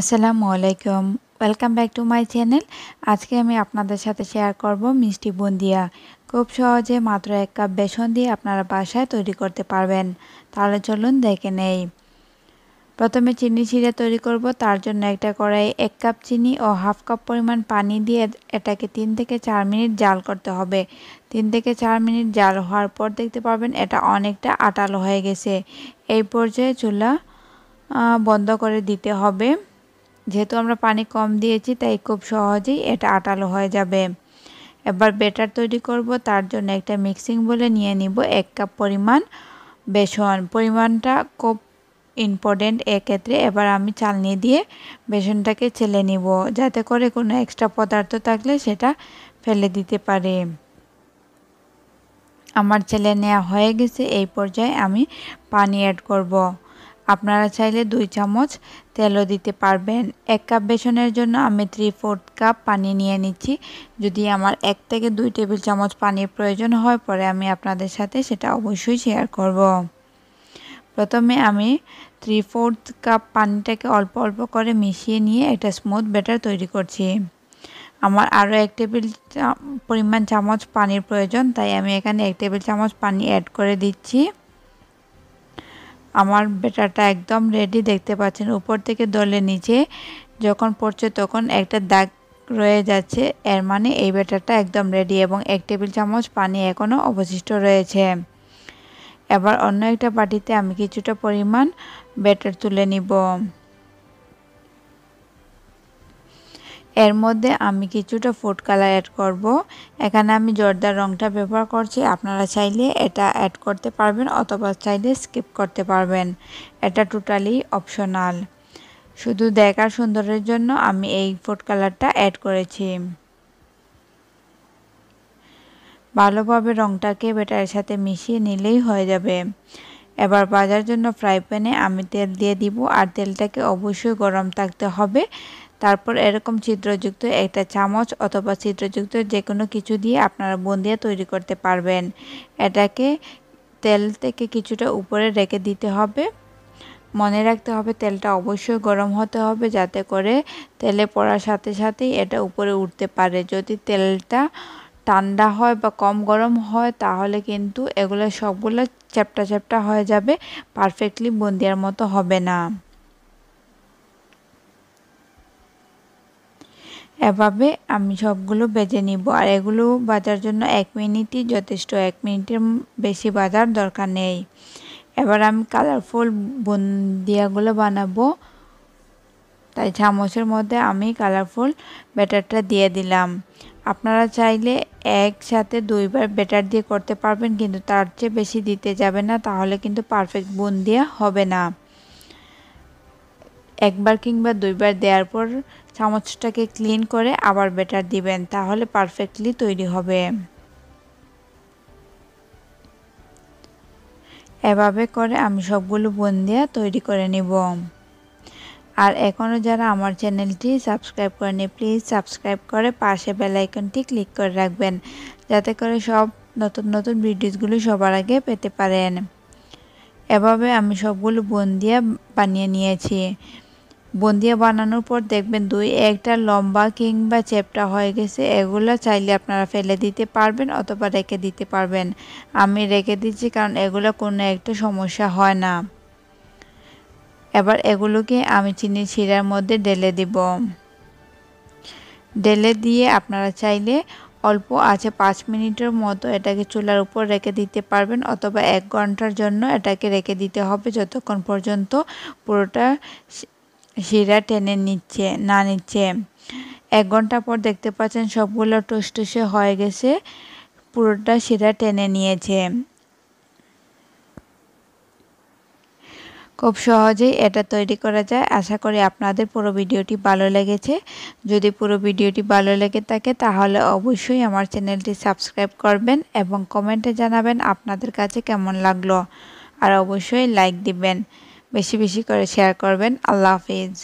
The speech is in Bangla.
আসসালামু আলাইকুম welcome back to my channel আজকে আমি আপনাদের সাথে শেয়ার করব মিষ্টি বুন্দিয়া খুব সহজে মাত্র এক কাপ বেসন দিয়ে আপনারা বাসায় তৈরি করতে পারবেন তাহলে চলুন দেখে নেই প্রথমে চিনি ছিঁড়ে তৈরি করব তার জন্য একটা কড়াই এক কাপ চিনি ও হাফ কাপ পরিমাণ পানি দিয়ে এটাকে তিন থেকে চার মিনিট জাল করতে হবে তিন থেকে চার মিনিট জাল হওয়ার পর দেখতে পারবেন এটা অনেকটা আটালো হয়ে গেছে এই পর্যায়ে চুলা বন্ধ করে দিতে হবে যেহেতু আমরা পানি কম দিয়েছি তাই খুব সহজেই এটা আটালো হয়ে যাবে এবার বেটার তৈরি করব তার জন্য একটা মিক্সিং বলে নিয়ে নিব এক কাপ পরিমাণ বেসন পরিমাণটা খুব ইম্পর্টেন্ট এক্ষেত্রে এবার আমি চালনি দিয়ে বেসনটাকে ছেলে নিব যাতে করে কোনো এক্সট্রা পদার্থ থাকলে সেটা ফেলে দিতে পারে আমার ছেলে নেওয়া হয়ে গেছে এই পর্যায়ে আমি পানি অ্যাড করব। আপনারা চাইলে দুই চামচ তেলও দিতে পারবেন এক কাপ বেসনের জন্য আমি থ্রি ফোর্থ কাপ পানি নিয়ে নিচ্ছি যদি আমার এক থেকে দুই টেবিল চামচ পানির প্রয়োজন হয় পরে আমি আপনাদের সাথে সেটা অবশ্যই শেয়ার করব। প্রথমে আমি থ্রি ফোর্থ কাপ পানিটাকে অল্প অল্প করে মিশিয়ে নিয়ে একটা স্মুথ ব্যাটার তৈরি করছি আমার আরও এক টেবিল পরিমাণ চামচ পানির প্রয়োজন তাই আমি এখানে এক টেবিল চামচ পানি অ্যাড করে দিচ্ছি আমার বেটাটা একদম রেডি দেখতে পাচ্ছেন উপর থেকে দলে নিচে যখন পড়ছে তখন একটা দাগ রয়ে যাচ্ছে এর মানে এই ব্যাটারটা একদম রেডি এবং এক টেবিল চামচ পানি এখনও অবশিষ্ট রয়েছে এবার অন্য একটা বাটিতে আমি কিছুটা পরিমাণ ব্যাটার তুলে নিব এর মধ্যে আমি কিছুটা ফুড কালার অ্যাড করব। এখানে আমি জর্দার রংটা ব্যবহার করছি আপনারা চাইলে এটা অ্যাড করতে পারবেন অথবা চাইলে স্কিপ করতে পারবেন এটা টোটালি অপশনাল শুধু দেখার সুন্দরের জন্য আমি এই ফুড কালারটা অ্যাড করেছি ভালোভাবে রংটাকে বেটারের সাথে মিশিয়ে নিলেই হয়ে যাবে এবার বাজার জন্য ফ্রাই প্যানে আমি তেল দিয়ে দিব আর তেলটাকে অবশ্যই গরম থাকতে হবে তারপর এরকম ছিদ্রযুক্ত একটা চামচ অথবা ছিদ্রযুক্ত যে কোনো কিছু দিয়ে আপনারা বন্দিয়া তৈরি করতে পারবেন এটাকে তেল থেকে কিছুটা উপরে রেখে দিতে হবে মনে রাখতে হবে তেলটা অবশ্যই গরম হতে হবে যাতে করে তেলে পড়ার সাথে সাথেই এটা উপরে উঠতে পারে যদি তেলটা ঠান্ডা হয় বা কম গরম হয় তাহলে কিন্তু এগুলো সবগুলো চ্যাপটা চ্যাপটা হয়ে যাবে পারফেক্টলি বন্দিয়ার মতো হবে না এভাবে আমি সবগুলো বেজে নিব আর এগুলো বাজার জন্য এক মিনিটই যথেষ্ট এক মিনিটের বেশি বাজার দরকার নেই এবার আমি কালারফুল দিয়াগুলো বানাবো তাই চামচের মধ্যে আমি কালারফুল ব্যাটারটা দিয়ে দিলাম আপনারা চাইলে একসাথে দুইবার ব্যাটার দিয়ে করতে পারবেন কিন্তু তার চেয়ে বেশি দিতে যাবে না তাহলে কিন্তু পারফেক্ট বুন্দিয়া হবে না একবার কিংবা দুইবার দেওয়ার পর চামচটাকে ক্লিন করে আবার বেটার দিবেন তাহলে পারফেক্টলি তৈরি হবে এভাবে করে আমি সবগুলো বোন দিয়ে তৈরি করে নিব আর এখনও যারা আমার চ্যানেলটি সাবস্ক্রাইব করেনি প্লিজ সাবস্ক্রাইব করে পাশে বেলাইকনটি ক্লিক করে রাখবেন যাতে করে সব নতুন নতুন ভিডিওসগুলো সবার আগে পেতে পারেন এভাবে আমি সবগুলো বোন দিয়ে বানিয়ে নিয়েছি বন্দিয়া বানানোর পর দেখবেন দুই একটা লম্বা কিংবা চ্যাপটা হয়ে গেছে এগুলো চাইলে আপনারা ফেলে দিতে পারবেন অথবা রেখে দিতে পারবেন আমি রেখে দিচ্ছি কারণ এগুলো কোনো একটা সমস্যা হয় না এবার এগুলোকে আমি চিনি শিরার মধ্যে ঢেলে দিব ঢেলে দিয়ে আপনারা চাইলে অল্প আছে পাঁচ মিনিটের মতো এটাকে চুলার উপর রেখে দিতে পারবেন অথবা এক ঘন্টার জন্য এটাকে রেখে দিতে হবে যতক্ষণ পর্যন্ত পুরোটা শিরা টেনে নিচ্ছে না নিচ্ছে এক ঘন্টা পর দেখতে পাচ্ছেন সবগুলো টুসটুসে হয়ে গেছে পুরোটা শিরা টেনে নিয়েছে খুব সহজেই এটা তৈরি করা যায় আশা করি আপনাদের পুরো ভিডিওটি ভালো লেগেছে যদি পুরো ভিডিওটি ভালো লেগে থাকে তাহলে অবশ্যই আমার চ্যানেলটি সাবস্ক্রাইব করবেন এবং কমেন্টে জানাবেন আপনাদের কাছে কেমন লাগলো আর অবশ্যই লাইক দিবেন বেশি বেশি করে শেয়ার করবেন আল্লাহ হাফিজ